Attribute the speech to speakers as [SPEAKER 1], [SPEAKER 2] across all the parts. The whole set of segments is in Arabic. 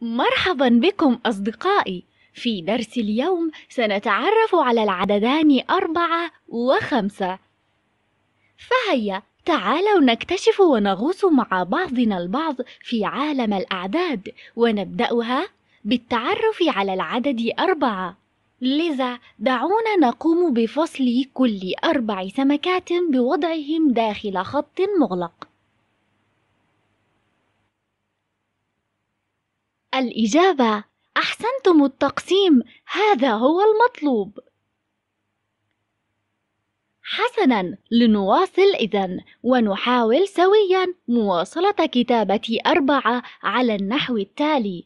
[SPEAKER 1] مرحبا بكم أصدقائي في درس اليوم سنتعرف على العددان أربعة وخمسة فهيا تعالوا نكتشف ونغوص مع بعضنا البعض في عالم الأعداد ونبدأها بالتعرف على العدد أربعة لذا دعونا نقوم بفصل كل أربع سمكات بوضعهم داخل خط مغلق الإجابة أحسنتم التقسيم هذا هو المطلوب حسنا لنواصل إذا ونحاول سويا مواصلة كتابة أربعة على النحو التالي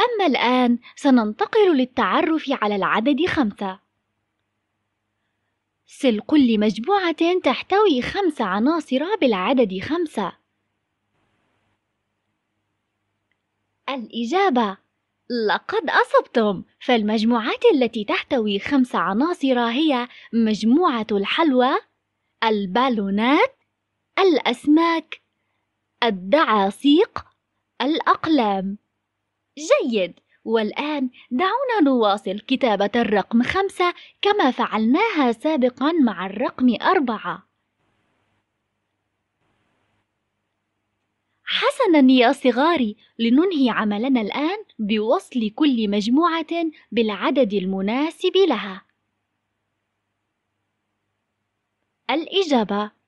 [SPEAKER 1] أما الآن سننتقل للتعرف على العدد خمسة سل كل مجموعة تحتوي خمس عناصر بالعدد خمسة الإجابة لقد أصبتم فالمجموعات التي تحتوي خمس عناصر هي مجموعة الحلوى البالونات الأسماك الدعاسيق، الأقلام جيد والآن دعونا نواصل كتابة الرقم خمسة كما فعلناها سابقا مع الرقم أربعة حسناً يا صغاري، لننهي عملنا الآن بوصل كل مجموعة بالعدد المناسب لها. الإجابة